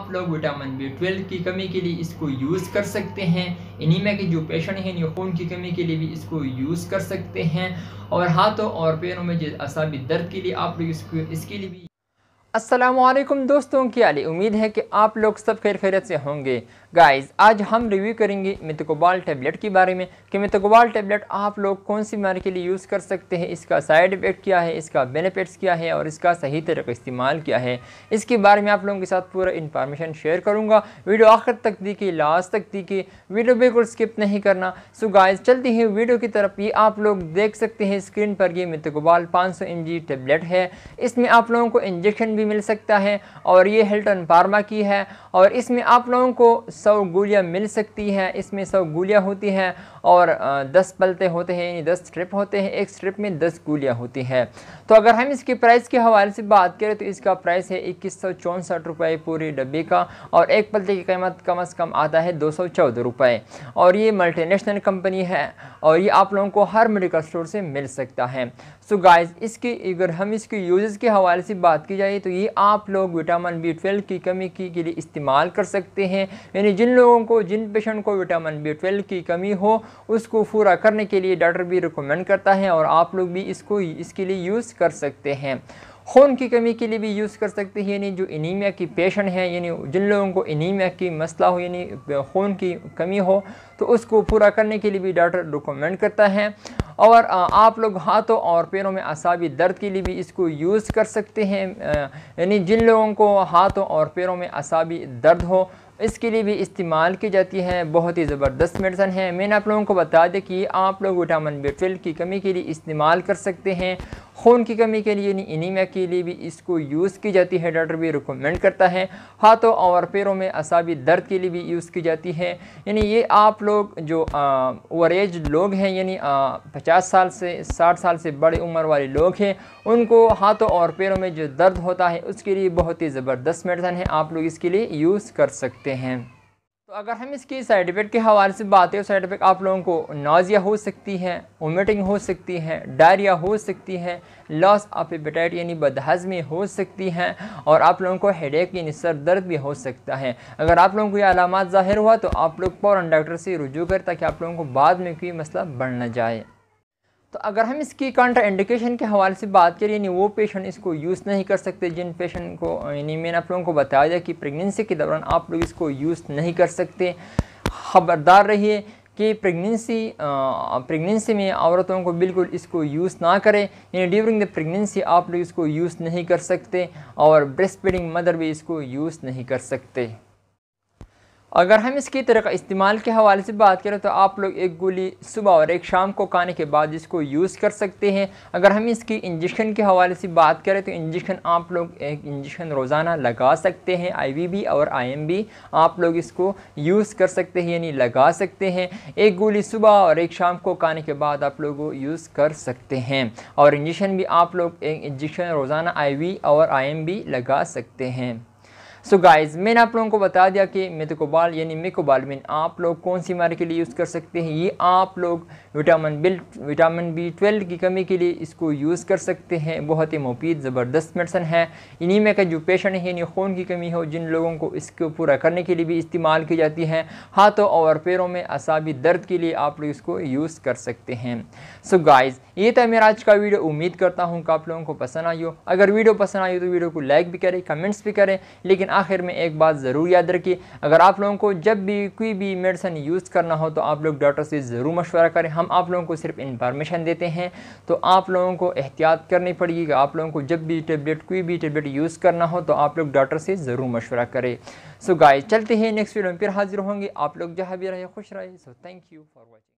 आप लोग vitamin B twelve की कमी के लिए इसको यूज़ कर सकते हैं एनीमिया के जो पेशेंट हैं खून की कमी के लिए भी इसको यूज़ कर सकते हैं और हाथों और पैरों में जो असाबी दर्द के लिए आप लोग इसको इसके लिए भी असलम दोस्तों की अली उम्मीद है कि आप लोग सब खैर खैरत से होंगे गाइस आज हम रिव्यू करेंगे मितकोबाल टैबलेट के बारे में कि मितकोबाल टैबलेट आप लोग कौन सी बीमारी के लिए यूज़ कर सकते हैं इसका साइड इफ़ेक्ट क्या है इसका बेनिफिट्स क्या है और इसका सही का इस्तेमाल क्या है इसके बारे में आप लोगों के साथ पूरा इन्फॉर्मेशन शेयर करूँगा वीडियो आखिर तक देखिए लास्ट तक देखिए वीडियो बिल्कुल स्किप नहीं करना सो गाइज चलती है वीडियो की तरफ ये आप लोग देख सकते हैं स्क्रीन पर ये मितकोबाल पाँच सौ टैबलेट है इसमें आप लोगों को इंजेक्शन भी भी मिल सकता है और ये हिल्टन फार्मा की है और इसमें आप लोगों को सौ गोलियाँ मिल सकती हैं इसमें सौ गोलियाँ होती हैं और दस पलते होते हैं यानी दस स्ट्रिप होते हैं एक स्ट्रिप में दस गोलियाँ होती हैं तो अगर हम इसके प्राइस के हवाले से बात करें तो इसका प्राइस है इक्कीस सौ चौंसठ रुपये पूरे डब्बे का और एक पलते की कीमत कम अज़ कम आता है दो सौ चौदह रुपये और ये मल्टीनेशनल कंपनी है और ये आप लोगों को हर मेडिकल स्टोर से मिल सकता है सो तो so गाइस अगर हम इसके यूजेस के हवाले से बात की जाए तो ये आप लोग विटामिन बी ट्वेल्व की कमी की के लिए इस्तेमाल कर सकते हैं यानी जिन लोगों को जिन पेशेंट को विटामिन बी ट्वेल्व की कमी हो उसको पूरा करने के लिए डॉक्टर भी रिकमेंड करता है और आप लोग भी इसको इसके लिए यूज़ कर सकते हैं खून की कमी के लिए भी यूज़ कर सकते हैं यानी जो एनीमिया की पेशेंट हैं यानी जिन लोगों को एनीमिया की मसला हो यानी खून की कमी हो तो उसको पूरा करने के लिए भी डॉक्टर रिकमेंड करता है और आप लोग हाथों और पैरों में असाबी दर्द के लिए भी इसको यूज़ कर सकते हैं यानी जिन लोगों को हाथों और पैरों में असाबी दर्द हो इसके लिए भी इस्तेमाल की जाती है बहुत ही ज़बरदस्त मेडिसन है मैंने आप लोगों को बता दें कि आप लोग विटामिन बी की कमी के लिए इस्तेमाल कर सकते हैं खून की कमी के लिए यानी इनीमिया के लिए भी इसको यूज़ की जाती है डॉक्टर भी रिकमेंड करता है हाथों और पैरों में असाबी दर्द के लिए भी यूज़ की जाती है यानी ये आप लोग जो ओवर एज लोग हैं यानी पचास साल से साठ साल से बड़ी उम्र वाले लोग हैं उनको हाथों और पैरों में जो दर्द होता है उसके लिए बहुत ही ज़बरदस्त मेडिसन है आप लोग इसके लिए यूज़ कर सकते हैं तो अगर हम इसकी साइड इफेक्ट के हवाले से बात करें साइड इफेक्ट आप लोगों को नाजिया हो सकती है वोमिटिंग हो सकती है डायरिया हो सकती है लॉस ऑफ एपेटाइट यानी बदहजमी हो सकती है और आप लोगों को हेडेक यानी सर दर्द भी हो सकता है अगर आप लोगों को ये अलामत ज़ाहिर हुआ तो आप लोग फ़ौर डॉक्टर से रुजू कर ताकि आप लोगों को बाद में कोई मसला बढ़ ना जाए तो अगर हम इसकी इंडिकेशन के हवाले से बात करें यानी वो पेशेंट इसको यूज़ नहीं कर सकते जिन पेशेंट को यानी मैंने आप लोगों को बताया जाए कि प्रेगनेंसी के दौरान आप लोग इसको यूज़ नहीं कर सकते खबरदार रहिए कि प्रेगनेंसी प्रेगनेंसी में औरतों को बिल्कुल इसको यूज़ ना करें यानी ड्यूरिंग द प्रेगनेंसी आप लोग इसको यूज़ नहीं कर सकते और ब्रेस्ट फीडिंग मदर भी इसको यूज़ नहीं कर सकते अगर हम इसकी तरह इस्तेमाल के हवाले से बात करें तो आप लोग एक गोली सुबह और एक शाम को खाने के बाद इसको यूज़ कर सकते हैं अगर हम इसकी इंजेक्शन के हवाले से बात करें तो इंजेक्शन आप लोग एक इंजेक्शन रोज़ाना लगा सकते हैं आईवीबी और आईएमबी आप लोग इसको यूज़ कर सकते हैं यानी लगा सकते हैं एक गोली सुबह और एक शाम को खाने के बाद आप लोग यूज़ कर सकते हैं और इंजेक्शन भी आप लोग एक इंजेक्शन रोज़ाना आई और आई लगा सकते हैं सो गाइज मैंने आप लोगों को बता दिया कि मेतकोबाल यानी मेकोबाल मीन आप लोग कौन सी बीमारी के लिए यूज़ कर सकते हैं ये आप लोग विटामिन बिल विटामिन बी ट्वेल्व की कमी के लिए इसको यूज़ कर सकते हैं बहुत ही मुफीद ज़बरदस्त मेडिसन है इन्हीं में का जो पेशेंट है यानी खून की कमी हो जिन लोगों को इसको पूरा करने के लिए भी इस्तेमाल की जाती है हाथों और पैरों में असाबी दर्द के लिए आप लोग इसको यूज़ कर सकते हैं सो so गाइज़ ये था मेरा आज का वीडियो उम्मीद करता हूँ कि आप लोगों को पसंद आई हो अगर वीडियो पसंद आई हो तो वीडियो को लाइक भी करें कमेंट्स भी करें लेकिन आखिर में एक बात ज़रूर याद रखिए अगर आप लोगों को जब भी कोई भी मेडिसन यूज़ करना हो तो आप लोग डॉक्टर से ज़रूर मशवरा करें हम आप लोगों को सिर्फ इन्फॉर्मेशन देते हैं तो आप लोगों को एहतियात करनी पड़ेगी कि आप लोगों को जब भी टेबलेट कोई भी टेबलेट यूज़ करना हो तो आप लोग डॉक्टर से ज़रूर मशवरा करें सो गाय चलते हैं नेक्स्ट वीडियो में फिर हाजिर होंगे आप लोग जहाँ भी रहे खुश रहे so thank you for watching